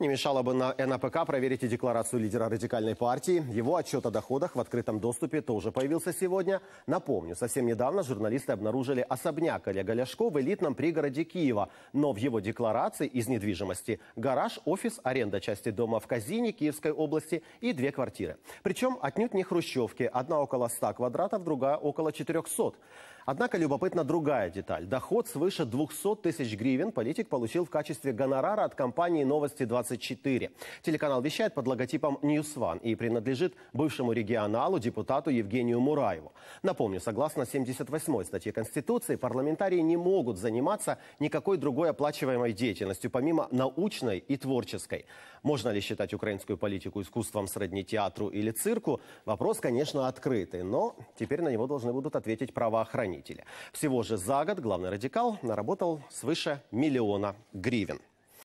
Не мешало бы на НАПК проверить и декларацию лидера радикальной партии. Его отчет о доходах в открытом доступе тоже появился сегодня. Напомню, совсем недавно журналисты обнаружили особняк Олега Ляшко в элитном пригороде Киева. Но в его декларации из недвижимости гараж, офис, аренда части дома в Казине Киевской области и две квартиры. Причем отнюдь не хрущевки. Одна около 100 квадратов, другая около 400. Однако любопытна другая деталь. Доход свыше 200 тысяч гривен политик получил в качестве гонорара от компании «Новости-24». Телеканал вещает под логотипом News One и принадлежит бывшему регионалу депутату Евгению Мураеву. Напомню, согласно 78-й статье Конституции, парламентарии не могут заниматься никакой другой оплачиваемой деятельностью, помимо научной и творческой. Можно ли считать украинскую политику искусством сродни театру или цирку? Вопрос, конечно, открытый, но теперь на него должны будут ответить правоохранители. Всего же за год главный радикал наработал свыше миллиона гривен.